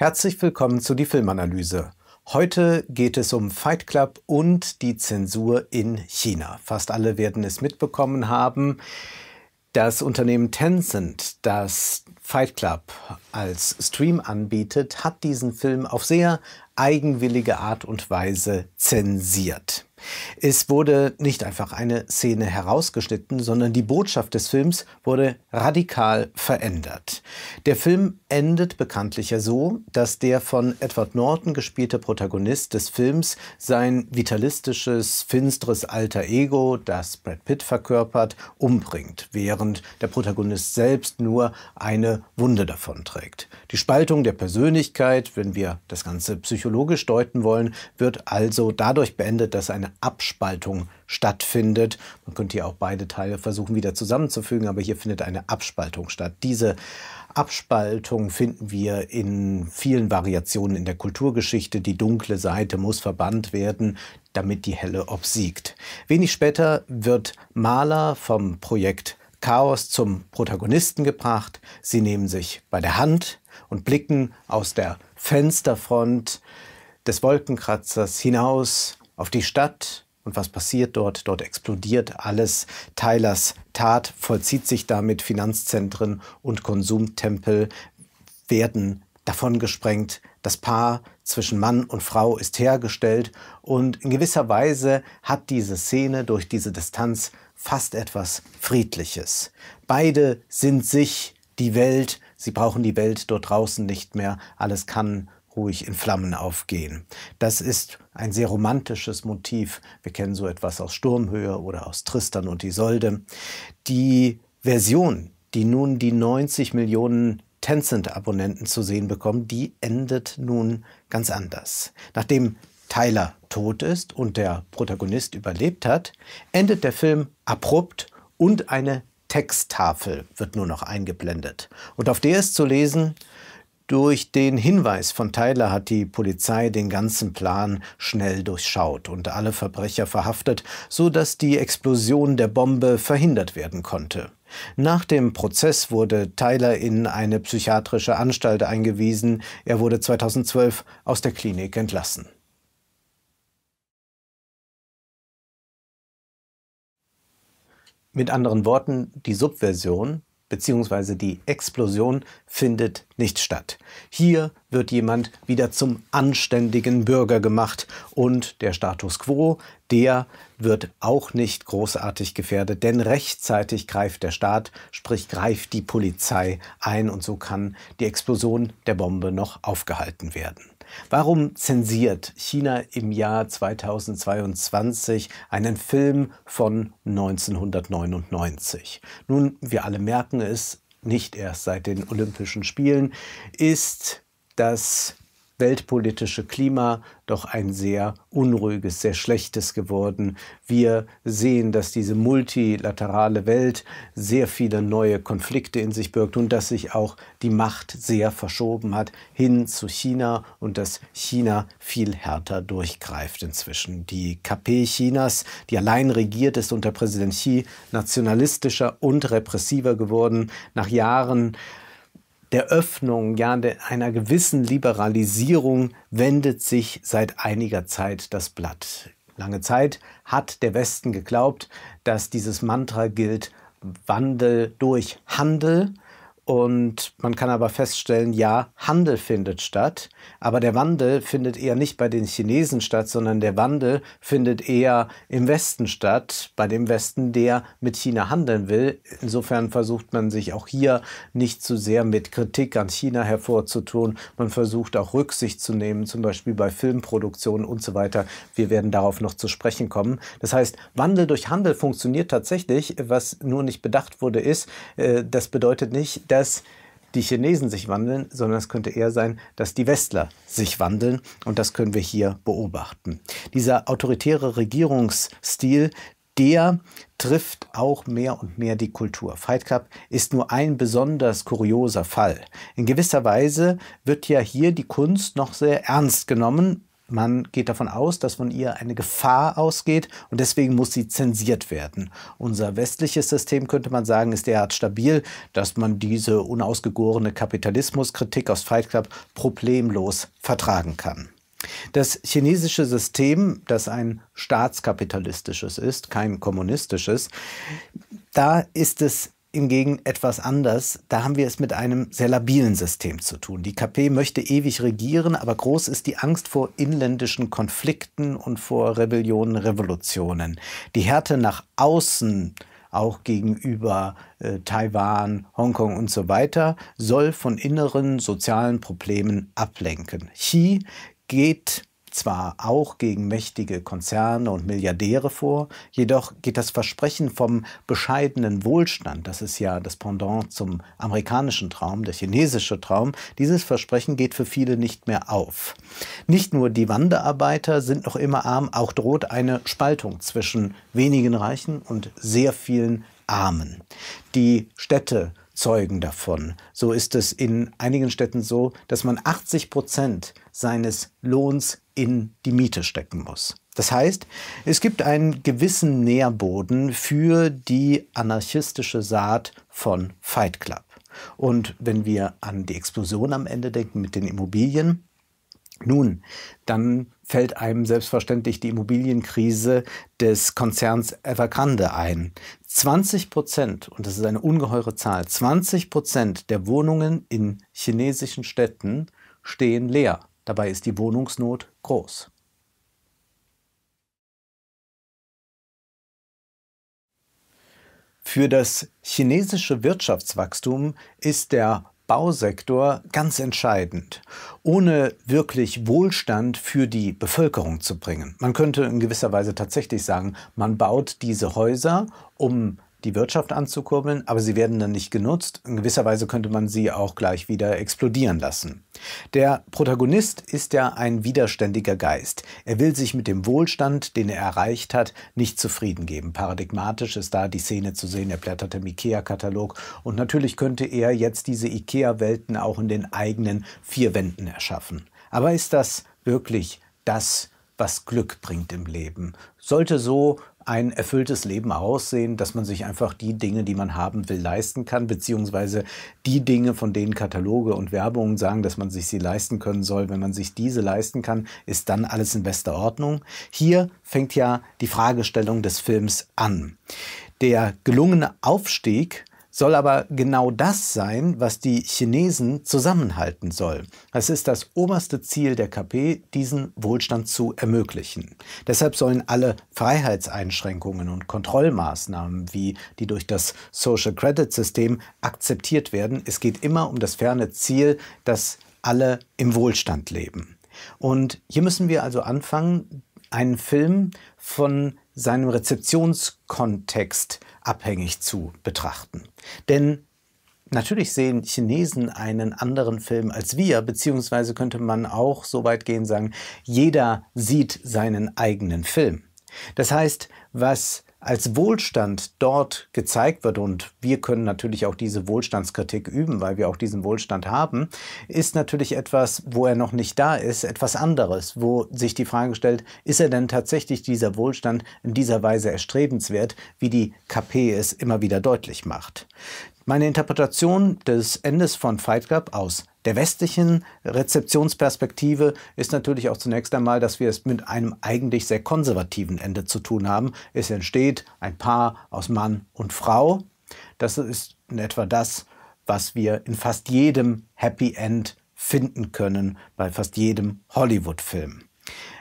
Herzlich willkommen zu die Filmanalyse. Heute geht es um Fight Club und die Zensur in China. Fast alle werden es mitbekommen haben. Das Unternehmen Tencent, das Fight Club als Stream anbietet, hat diesen Film auf sehr eigenwillige Art und Weise zensiert. Es wurde nicht einfach eine Szene herausgeschnitten, sondern die Botschaft des Films wurde radikal verändert. Der Film endet bekanntlich ja so, dass der von Edward Norton gespielte Protagonist des Films sein vitalistisches, finsteres alter Ego, das Brad Pitt verkörpert, umbringt, während der Protagonist selbst nur eine Wunde davon trägt. Die Spaltung der Persönlichkeit, wenn wir das Ganze psychologisch deuten wollen, wird also dadurch beendet, dass eine Abspaltung stattfindet. Man könnte hier auch beide Teile versuchen wieder zusammenzufügen, aber hier findet eine Abspaltung statt. Diese Abspaltung finden wir in vielen Variationen in der Kulturgeschichte. Die dunkle Seite muss verbannt werden, damit die helle obsiegt. Wenig später wird Maler vom Projekt Chaos zum Protagonisten gebracht. Sie nehmen sich bei der Hand und blicken aus der Fensterfront des Wolkenkratzers hinaus auf die Stadt und was passiert dort? Dort explodiert alles. Tylers Tat vollzieht sich damit. Finanzzentren und Konsumtempel werden davongesprengt. Das Paar zwischen Mann und Frau ist hergestellt. Und in gewisser Weise hat diese Szene durch diese Distanz fast etwas Friedliches. Beide sind sich die Welt. Sie brauchen die Welt dort draußen nicht mehr. Alles kann ruhig in Flammen aufgehen. Das ist ein sehr romantisches Motiv. Wir kennen so etwas aus Sturmhöhe oder aus Tristan und Isolde. Die Version, die nun die 90 Millionen Tencent-Abonnenten zu sehen bekommen, die endet nun ganz anders. Nachdem Tyler tot ist und der Protagonist überlebt hat, endet der Film abrupt und eine Texttafel wird nur noch eingeblendet. Und auf der ist zu lesen, durch den Hinweis von Tyler hat die Polizei den ganzen Plan schnell durchschaut und alle Verbrecher verhaftet, sodass die Explosion der Bombe verhindert werden konnte. Nach dem Prozess wurde Tyler in eine psychiatrische Anstalt eingewiesen. Er wurde 2012 aus der Klinik entlassen. Mit anderen Worten, die Subversion, beziehungsweise die Explosion findet nicht statt. Hier wird jemand wieder zum anständigen Bürger gemacht und der Status quo, der wird auch nicht großartig gefährdet, denn rechtzeitig greift der Staat, sprich greift die Polizei ein und so kann die Explosion der Bombe noch aufgehalten werden. Warum zensiert China im Jahr 2022 einen Film von 1999? Nun, wir alle merken es, nicht erst seit den Olympischen Spielen, ist das weltpolitische Klima doch ein sehr unruhiges, sehr schlechtes geworden. Wir sehen, dass diese multilaterale Welt sehr viele neue Konflikte in sich birgt und dass sich auch die Macht sehr verschoben hat hin zu China und dass China viel härter durchgreift inzwischen. Die KP Chinas, die allein regiert ist unter Präsident Xi, nationalistischer und repressiver geworden. Nach Jahren der Öffnung, ja, einer gewissen Liberalisierung wendet sich seit einiger Zeit das Blatt. Lange Zeit hat der Westen geglaubt, dass dieses Mantra gilt, Wandel durch Handel. Und man kann aber feststellen, ja, Handel findet statt, aber der Wandel findet eher nicht bei den Chinesen statt, sondern der Wandel findet eher im Westen statt, bei dem Westen, der mit China handeln will. Insofern versucht man sich auch hier nicht zu sehr mit Kritik an China hervorzutun. Man versucht auch Rücksicht zu nehmen, zum Beispiel bei Filmproduktionen und so weiter. Wir werden darauf noch zu sprechen kommen. Das heißt, Wandel durch Handel funktioniert tatsächlich. Was nur nicht bedacht wurde, ist, äh, das bedeutet nicht, dass dass die Chinesen sich wandeln, sondern es könnte eher sein, dass die Westler sich wandeln. Und das können wir hier beobachten. Dieser autoritäre Regierungsstil, der trifft auch mehr und mehr die Kultur. Fight Club ist nur ein besonders kurioser Fall. In gewisser Weise wird ja hier die Kunst noch sehr ernst genommen, man geht davon aus, dass von ihr eine Gefahr ausgeht und deswegen muss sie zensiert werden. Unser westliches System, könnte man sagen, ist derart stabil, dass man diese unausgegorene Kapitalismuskritik aus Fight Club problemlos vertragen kann. Das chinesische System, das ein staatskapitalistisches ist, kein kommunistisches, da ist es hingegen etwas anders. Da haben wir es mit einem sehr labilen System zu tun. Die KP möchte ewig regieren, aber groß ist die Angst vor inländischen Konflikten und vor Rebellionen, Revolutionen. Die Härte nach außen, auch gegenüber äh, Taiwan, Hongkong und so weiter, soll von inneren sozialen Problemen ablenken. Xi geht zwar auch gegen mächtige Konzerne und Milliardäre vor, jedoch geht das Versprechen vom bescheidenen Wohlstand, das ist ja das Pendant zum amerikanischen Traum, der chinesische Traum, dieses Versprechen geht für viele nicht mehr auf. Nicht nur die Wanderarbeiter sind noch immer arm, auch droht eine Spaltung zwischen wenigen Reichen und sehr vielen Armen. Die Städte Zeugen davon. So ist es in einigen Städten so, dass man 80 Prozent seines Lohns in die Miete stecken muss. Das heißt, es gibt einen gewissen Nährboden für die anarchistische Saat von Fight Club. Und wenn wir an die Explosion am Ende denken mit den Immobilien, nun, dann fällt einem selbstverständlich die Immobilienkrise des Konzerns Evergrande ein. 20 Prozent, und das ist eine ungeheure Zahl, 20 Prozent der Wohnungen in chinesischen Städten stehen leer. Dabei ist die Wohnungsnot groß. Für das chinesische Wirtschaftswachstum ist der Bausektor ganz entscheidend, ohne wirklich Wohlstand für die Bevölkerung zu bringen. Man könnte in gewisser Weise tatsächlich sagen, man baut diese Häuser, um die Wirtschaft anzukurbeln, aber sie werden dann nicht genutzt. In gewisser Weise könnte man sie auch gleich wieder explodieren lassen. Der Protagonist ist ja ein widerständiger Geist. Er will sich mit dem Wohlstand, den er erreicht hat, nicht zufrieden geben. Paradigmatisch ist da die Szene zu sehen, er blättert im IKEA-Katalog und natürlich könnte er jetzt diese IKEA-Welten auch in den eigenen vier Wänden erschaffen. Aber ist das wirklich das, was Glück bringt im Leben? Sollte so ein erfülltes Leben aussehen, dass man sich einfach die Dinge, die man haben will, leisten kann, beziehungsweise die Dinge, von denen Kataloge und Werbungen sagen, dass man sich sie leisten können soll. Wenn man sich diese leisten kann, ist dann alles in bester Ordnung. Hier fängt ja die Fragestellung des Films an. Der gelungene Aufstieg soll aber genau das sein, was die Chinesen zusammenhalten soll. Es ist das oberste Ziel der KP, diesen Wohlstand zu ermöglichen. Deshalb sollen alle Freiheitseinschränkungen und Kontrollmaßnahmen, wie die durch das Social Credit System akzeptiert werden. Es geht immer um das ferne Ziel, dass alle im Wohlstand leben. Und hier müssen wir also anfangen, einen Film von seinem Rezeptionskontext abhängig zu betrachten. Denn natürlich sehen Chinesen einen anderen Film als wir, beziehungsweise könnte man auch so weit gehen sagen, jeder sieht seinen eigenen Film. Das heißt, was als Wohlstand dort gezeigt wird, und wir können natürlich auch diese Wohlstandskritik üben, weil wir auch diesen Wohlstand haben, ist natürlich etwas, wo er noch nicht da ist, etwas anderes, wo sich die Frage stellt, ist er denn tatsächlich dieser Wohlstand in dieser Weise erstrebenswert, wie die KP es immer wieder deutlich macht meine Interpretation des Endes von Fight Club aus der westlichen Rezeptionsperspektive ist natürlich auch zunächst einmal, dass wir es mit einem eigentlich sehr konservativen Ende zu tun haben. Es entsteht ein Paar aus Mann und Frau. Das ist in etwa das, was wir in fast jedem Happy End finden können, bei fast jedem Hollywood-Film.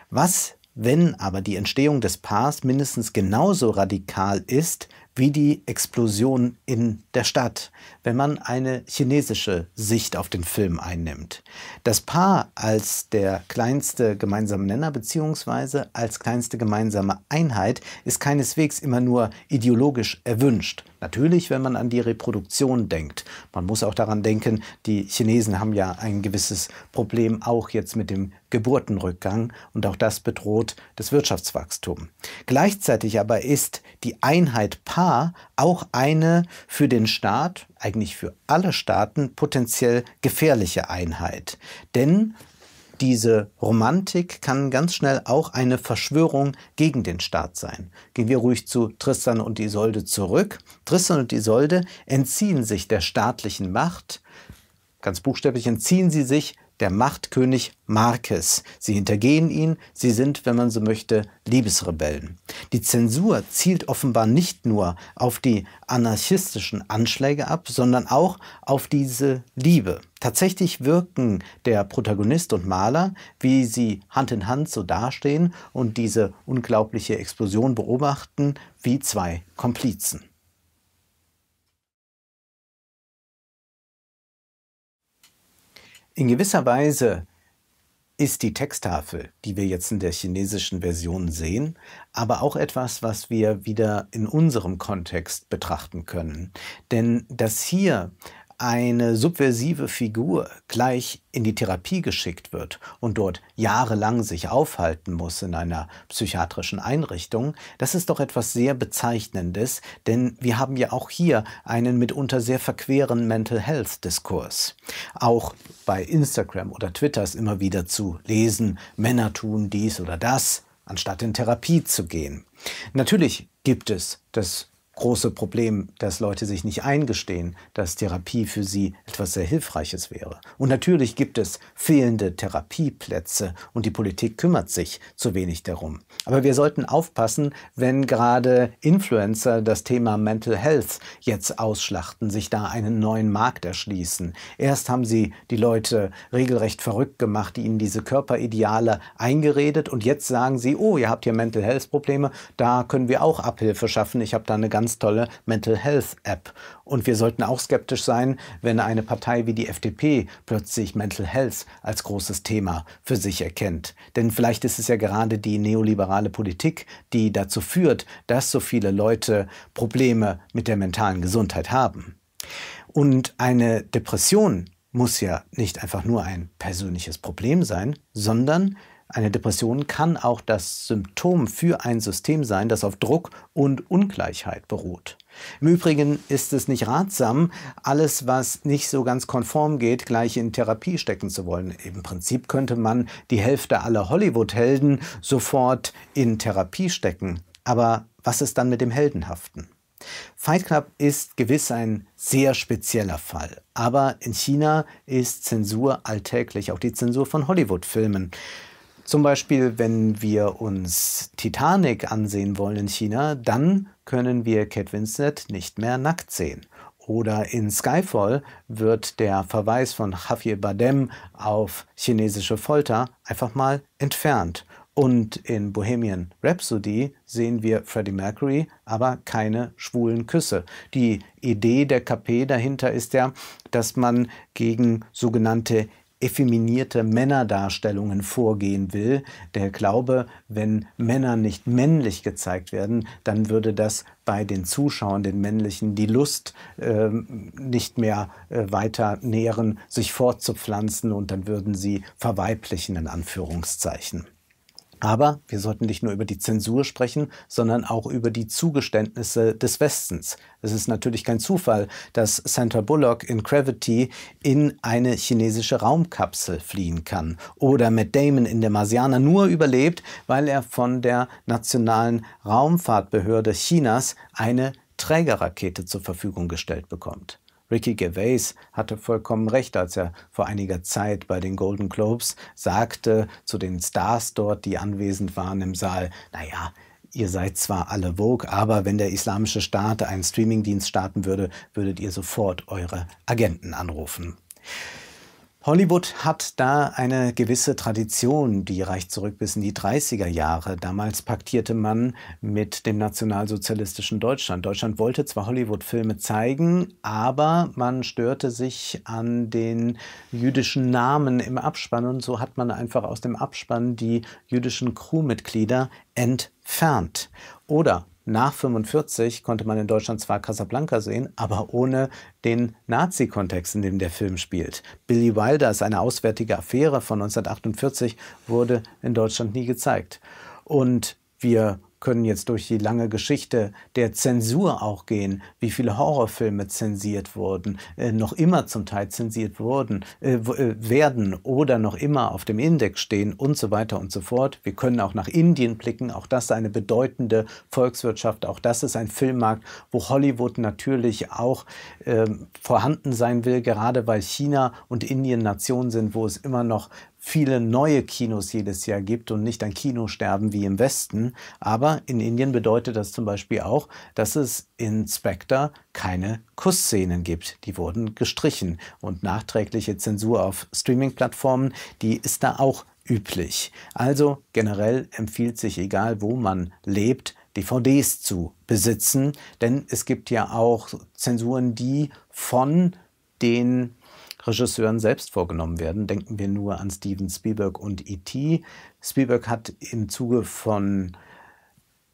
Was, wenn aber die Entstehung des Paars mindestens genauso radikal ist wie die Explosion in der Stadt, wenn man eine chinesische Sicht auf den Film einnimmt. Das Paar als der kleinste gemeinsame Nenner bzw. als kleinste gemeinsame Einheit ist keineswegs immer nur ideologisch erwünscht, Natürlich, wenn man an die Reproduktion denkt. Man muss auch daran denken, die Chinesen haben ja ein gewisses Problem auch jetzt mit dem Geburtenrückgang und auch das bedroht das Wirtschaftswachstum. Gleichzeitig aber ist die Einheit Paar auch eine für den Staat, eigentlich für alle Staaten, potenziell gefährliche Einheit. Denn diese Romantik kann ganz schnell auch eine Verschwörung gegen den Staat sein. Gehen wir ruhig zu Tristan und Isolde zurück. Tristan und Isolde entziehen sich der staatlichen Macht, ganz buchstäblich entziehen sie sich der Machtkönig Marques. Sie hintergehen ihn, sie sind, wenn man so möchte, Liebesrebellen. Die Zensur zielt offenbar nicht nur auf die anarchistischen Anschläge ab, sondern auch auf diese Liebe. Tatsächlich wirken der Protagonist und Maler, wie sie Hand in Hand so dastehen und diese unglaubliche Explosion beobachten, wie zwei Komplizen. In gewisser Weise ist die Texttafel, die wir jetzt in der chinesischen Version sehen, aber auch etwas, was wir wieder in unserem Kontext betrachten können. Denn dass hier eine subversive Figur gleich in die Therapie geschickt wird und dort jahrelang sich aufhalten muss in einer psychiatrischen Einrichtung, das ist doch etwas sehr Bezeichnendes, denn wir haben ja auch hier einen mitunter sehr verqueren Mental Health Diskurs. Auch bei Instagram oder Twitter ist immer wieder zu lesen, Männer tun dies oder das, anstatt in Therapie zu gehen. Natürlich gibt es das große Problem, dass Leute sich nicht eingestehen, dass Therapie für sie etwas sehr Hilfreiches wäre. Und natürlich gibt es fehlende Therapieplätze und die Politik kümmert sich zu wenig darum. Aber wir sollten aufpassen, wenn gerade Influencer das Thema Mental Health jetzt ausschlachten, sich da einen neuen Markt erschließen. Erst haben sie die Leute regelrecht verrückt gemacht, die ihnen diese Körperideale eingeredet und jetzt sagen sie, oh, ihr habt hier Mental Health Probleme, da können wir auch Abhilfe schaffen. Ich habe da eine ganz ganz tolle Mental Health App. Und wir sollten auch skeptisch sein, wenn eine Partei wie die FDP plötzlich Mental Health als großes Thema für sich erkennt. Denn vielleicht ist es ja gerade die neoliberale Politik, die dazu führt, dass so viele Leute Probleme mit der mentalen Gesundheit haben. Und eine Depression muss ja nicht einfach nur ein persönliches Problem sein, sondern eine Depression kann auch das Symptom für ein System sein, das auf Druck und Ungleichheit beruht. Im Übrigen ist es nicht ratsam, alles, was nicht so ganz konform geht, gleich in Therapie stecken zu wollen. Im Prinzip könnte man die Hälfte aller Hollywood-Helden sofort in Therapie stecken. Aber was ist dann mit dem Heldenhaften? Fight Club ist gewiss ein sehr spezieller Fall, aber in China ist Zensur alltäglich, auch die Zensur von Hollywood-Filmen. Zum Beispiel, wenn wir uns Titanic ansehen wollen in China, dann können wir Kate Winslet nicht mehr nackt sehen. Oder in Skyfall wird der Verweis von Javier Bardem auf chinesische Folter einfach mal entfernt. Und in Bohemian Rhapsody sehen wir Freddie Mercury, aber keine schwulen Küsse. Die Idee der KP dahinter ist ja, dass man gegen sogenannte effeminierte Männerdarstellungen vorgehen will. Der Glaube, wenn Männer nicht männlich gezeigt werden, dann würde das bei den Zuschauern, den Männlichen, die Lust äh, nicht mehr äh, weiter nähren, sich fortzupflanzen und dann würden sie verweiblichen in Anführungszeichen. Aber wir sollten nicht nur über die Zensur sprechen, sondern auch über die Zugeständnisse des Westens. Es ist natürlich kein Zufall, dass Sandra Bullock in Gravity in eine chinesische Raumkapsel fliehen kann oder Matt Damon in der Marsianer nur überlebt, weil er von der nationalen Raumfahrtbehörde Chinas eine Trägerrakete zur Verfügung gestellt bekommt. Ricky Gervais hatte vollkommen recht, als er vor einiger Zeit bei den Golden Globes sagte zu den Stars dort, die anwesend waren im Saal, naja, ihr seid zwar alle Vogue, aber wenn der Islamische Staat einen Streamingdienst starten würde, würdet ihr sofort eure Agenten anrufen. Hollywood hat da eine gewisse Tradition, die reicht zurück bis in die 30er Jahre. Damals paktierte man mit dem nationalsozialistischen Deutschland. Deutschland wollte zwar Hollywood-Filme zeigen, aber man störte sich an den jüdischen Namen im Abspann und so hat man einfach aus dem Abspann die jüdischen Crewmitglieder entfernt. Oder nach 45 konnte man in Deutschland zwar Casablanca sehen, aber ohne den Nazi-Kontext, in dem der Film spielt. Billy Wilders, eine auswärtige Affäre von 1948, wurde in Deutschland nie gezeigt. Und wir können jetzt durch die lange Geschichte der Zensur auch gehen, wie viele Horrorfilme zensiert wurden, äh, noch immer zum Teil zensiert wurden, äh, äh, werden oder noch immer auf dem Index stehen und so weiter und so fort. Wir können auch nach Indien blicken, auch das ist eine bedeutende Volkswirtschaft, auch das ist ein Filmmarkt, wo Hollywood natürlich auch äh, vorhanden sein will, gerade weil China und Indien Nationen sind, wo es immer noch viele neue Kinos jedes Jahr gibt und nicht ein Kino sterben wie im Westen. Aber in Indien bedeutet das zum Beispiel auch, dass es in Spectre keine Kussszenen gibt. Die wurden gestrichen. Und nachträgliche Zensur auf Streaming-Plattformen, die ist da auch üblich. Also generell empfiehlt sich, egal wo man lebt, DVDs zu besitzen, denn es gibt ja auch Zensuren, die von den Regisseuren selbst vorgenommen werden. Denken wir nur an Steven Spielberg und E.T. Spielberg hat im Zuge von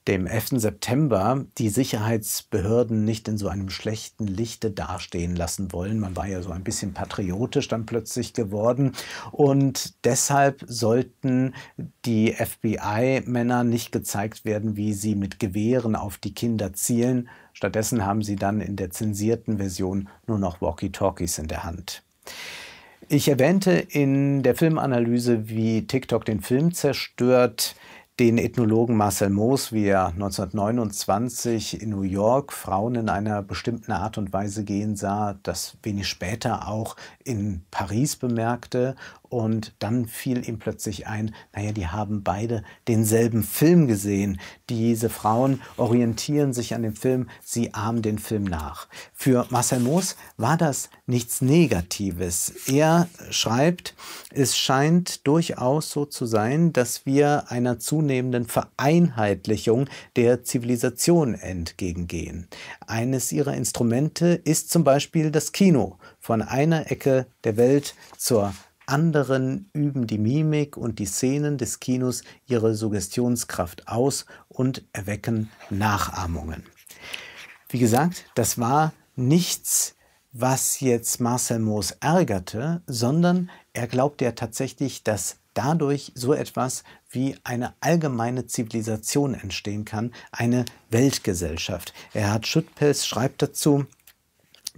dem 11. September die Sicherheitsbehörden nicht in so einem schlechten Lichte dastehen lassen wollen. Man war ja so ein bisschen patriotisch dann plötzlich geworden. Und deshalb sollten die FBI-Männer nicht gezeigt werden, wie sie mit Gewehren auf die Kinder zielen. Stattdessen haben sie dann in der zensierten Version nur noch Walkie-Talkies in der Hand. Ich erwähnte in der Filmanalyse, wie TikTok den Film zerstört, den Ethnologen Marcel Moos, wie er 1929 in New York Frauen in einer bestimmten Art und Weise gehen sah, das wenig später auch in Paris bemerkte und dann fiel ihm plötzlich ein, naja, die haben beide denselben Film gesehen. Diese Frauen orientieren sich an dem Film, sie ahmen den Film nach. Für Marcel Moos war das nichts Negatives. Er schreibt, es scheint durchaus so zu sein, dass wir einer zunehmenden Vereinheitlichung der Zivilisation entgegengehen. Eines ihrer Instrumente ist zum Beispiel das Kino, von einer Ecke der Welt zur anderen üben die Mimik und die Szenen des Kinos ihre Suggestionskraft aus und erwecken Nachahmungen. Wie gesagt, das war nichts, was jetzt Marcel Moos ärgerte, sondern er glaubte ja tatsächlich, dass dadurch so etwas wie eine allgemeine Zivilisation entstehen kann, eine Weltgesellschaft. Erhard Schüttpels schreibt dazu,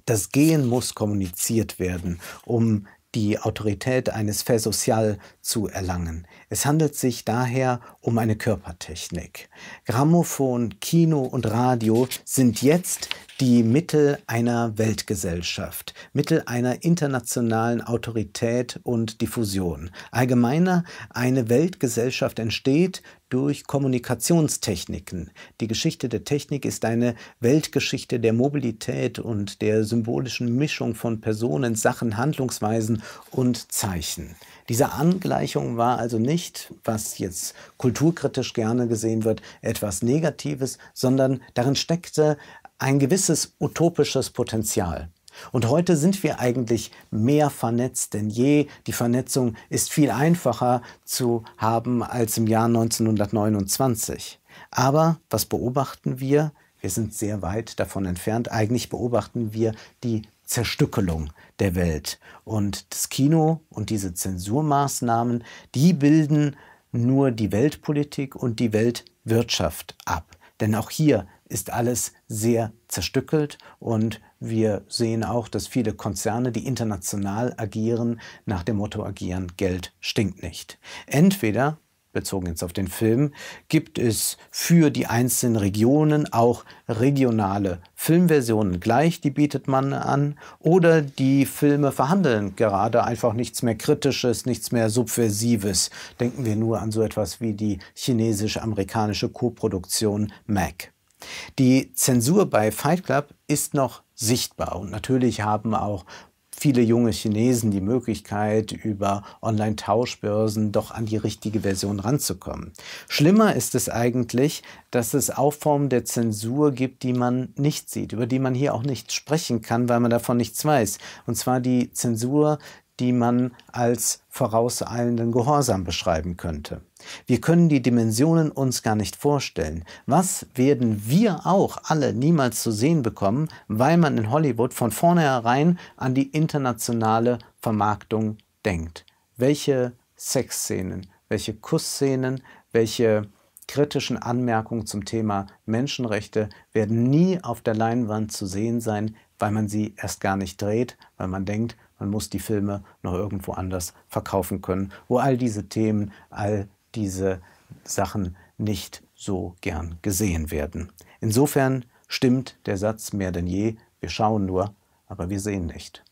das Gehen muss kommuniziert werden, um die Autorität eines Fait social zu erlangen. Es handelt sich daher um eine Körpertechnik. Grammophon, Kino und Radio sind jetzt die Mittel einer Weltgesellschaft, Mittel einer internationalen Autorität und Diffusion. Allgemeiner, eine Weltgesellschaft entsteht durch Kommunikationstechniken. Die Geschichte der Technik ist eine Weltgeschichte der Mobilität und der symbolischen Mischung von Personen, Sachen, Handlungsweisen und Zeichen. Diese Angleichung war also nicht, was jetzt kulturkritisch gerne gesehen wird, etwas Negatives, sondern darin steckte ein gewisses utopisches Potenzial. Und heute sind wir eigentlich mehr vernetzt denn je. Die Vernetzung ist viel einfacher zu haben als im Jahr 1929. Aber was beobachten wir? Wir sind sehr weit davon entfernt. Eigentlich beobachten wir die Zerstückelung der Welt. Und das Kino und diese Zensurmaßnahmen, die bilden nur die Weltpolitik und die Weltwirtschaft ab. Denn auch hier ist alles sehr zerstückelt und wir sehen auch, dass viele Konzerne, die international agieren, nach dem Motto agieren, Geld stinkt nicht. Entweder bezogen jetzt auf den Film, gibt es für die einzelnen Regionen auch regionale Filmversionen gleich, die bietet man an. Oder die Filme verhandeln gerade einfach nichts mehr Kritisches, nichts mehr Subversives. Denken wir nur an so etwas wie die chinesisch-amerikanische Koproduktion Mac. Die Zensur bei Fight Club ist noch sichtbar. Und natürlich haben auch viele junge Chinesen die Möglichkeit, über Online-Tauschbörsen doch an die richtige Version ranzukommen. Schlimmer ist es eigentlich, dass es auch Formen der Zensur gibt, die man nicht sieht, über die man hier auch nicht sprechen kann, weil man davon nichts weiß. Und zwar die Zensur die man als vorauseilenden Gehorsam beschreiben könnte. Wir können die Dimensionen uns gar nicht vorstellen. Was werden wir auch alle niemals zu sehen bekommen, weil man in Hollywood von vornherein an die internationale Vermarktung denkt? Welche Sexszenen, welche Kussszenen, welche kritischen Anmerkungen zum Thema Menschenrechte werden nie auf der Leinwand zu sehen sein, weil man sie erst gar nicht dreht, weil man denkt, man muss die Filme noch irgendwo anders verkaufen können, wo all diese Themen, all diese Sachen nicht so gern gesehen werden. Insofern stimmt der Satz mehr denn je, wir schauen nur, aber wir sehen nicht.